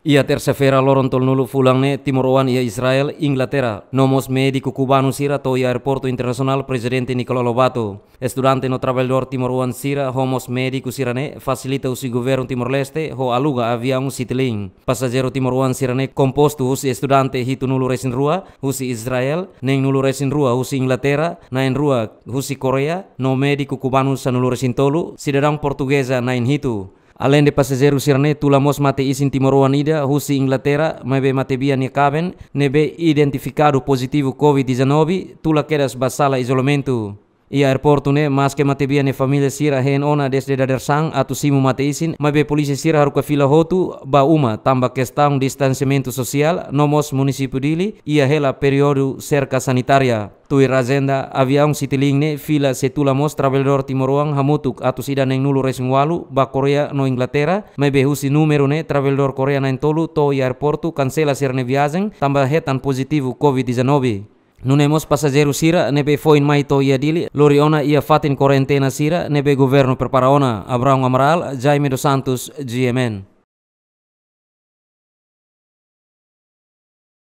Ia tersevera loron tol nulu fulang ne Timor Oan ia Israel, Inglaterra. Nomos médico cubano sira to ia aeroporto internasional presidente Nicolau Lobato. Estudante no trabalhador Timor Oan sira homos médico sira ne usi governo Timor Leste ho aluga avião sitling. Pasajero Timor Oan sira ne composto usi estudante hitu nulu resin rua usi Israel, neng nulu resin rua usi Inglaterra, nain rua usi Korea, no médico cubano sa nulu resin tolu, cidadão portuguesa nain hitu. Alain de passageiro cirnetu lamos mate isin timor-uanida, Husi Inglaterra, mebe mate bia nekaben, nebe identificado positivo COVID-19, tula quedas basala isolamento. Ia airportu ne mas ke famili biane familia sira hen ona desde sang atu simu mate isin mabe polisi sira haru ka fila hotu ba uma tamba kestang distanciamento sosial nomos munisipu dili ia hela periodo cerca sanitaria tui razenda avião sitiling ne fila setula mos travelador timoroang hamutuk atu sida neng nulu resing walu ba Korea no Inglaterra be husi numero ne travelador Korea nain tolu to kansela sir ne viajen tamba hetan positifu COVID-19 Nune mos pasajeru sira nebe foin mai to ia dili lori ona ia fatin korentena sira nebe governo prepara ona Abraão Amaral Jaime dos Santos GMN